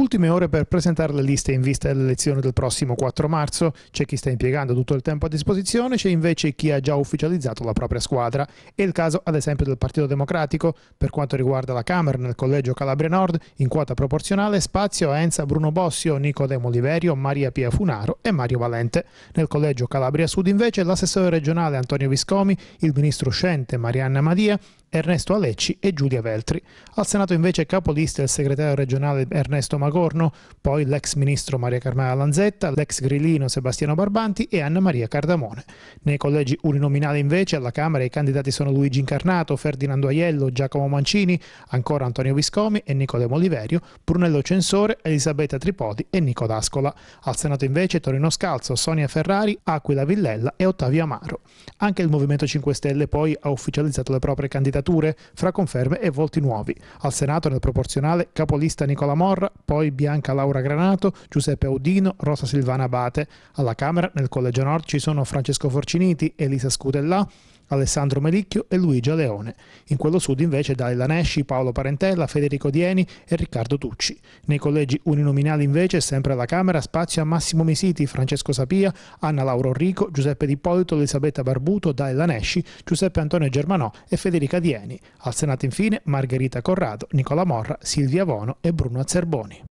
Ultime ore per presentare le liste in vista delle elezioni del prossimo 4 marzo. C'è chi sta impiegando tutto il tempo a disposizione, c'è invece chi ha già ufficializzato la propria squadra. È il caso ad esempio del Partito Democratico. Per quanto riguarda la Camera, nel collegio Calabria Nord, in quota proporzionale, spazio a Enza Bruno Bossio, Nicodemo Oliverio, Maria Pia Funaro e Mario Valente. Nel collegio Calabria Sud invece l'assessore regionale Antonio Viscomi, il ministro uscente Marianna Madia, Ernesto Alecci e Giulia Veltri. Al Senato invece capolista il segretario regionale Ernesto Magorno, poi l'ex ministro Maria Carmela Lanzetta, l'ex grillino Sebastiano Barbanti e Anna Maria Cardamone. Nei collegi uninominali invece alla Camera i candidati sono Luigi Incarnato, Ferdinando Aiello, Giacomo Mancini, ancora Antonio Viscomi e Nicodemo Oliverio, Brunello Censore, Elisabetta Tripodi e Nico D'Ascola. Al Senato invece Torino Scalzo, Sonia Ferrari, Aquila Villella e Ottavio Amaro. Anche il Movimento 5 Stelle poi ha ufficializzato le proprie candidature sindacature, fra conferme e volti nuovi. Al Senato nel proporzionale capolista Nicola Morra, poi Bianca Laura Granato, Giuseppe Audino, Rosa Silvana Abate. Alla Camera nel Collegio Nord ci sono Francesco Forciniti, Elisa Scudellà, Alessandro Melicchio e Luigia Leone. In quello sud invece Daila Nesci, Paolo Parentella, Federico Dieni e Riccardo Tucci. Nei collegi uninominali invece, sempre alla Camera, spazio a Massimo Misiti, Francesco Sapia, Anna Lauro Rico, Giuseppe Di Polito, Elisabetta Barbuto, Daila Nesci, Giuseppe Antonio Germanò e Federica Dieni. Al Senato infine Margherita Corrado, Nicola Morra, Silvia Vono e Bruno Azzerboni.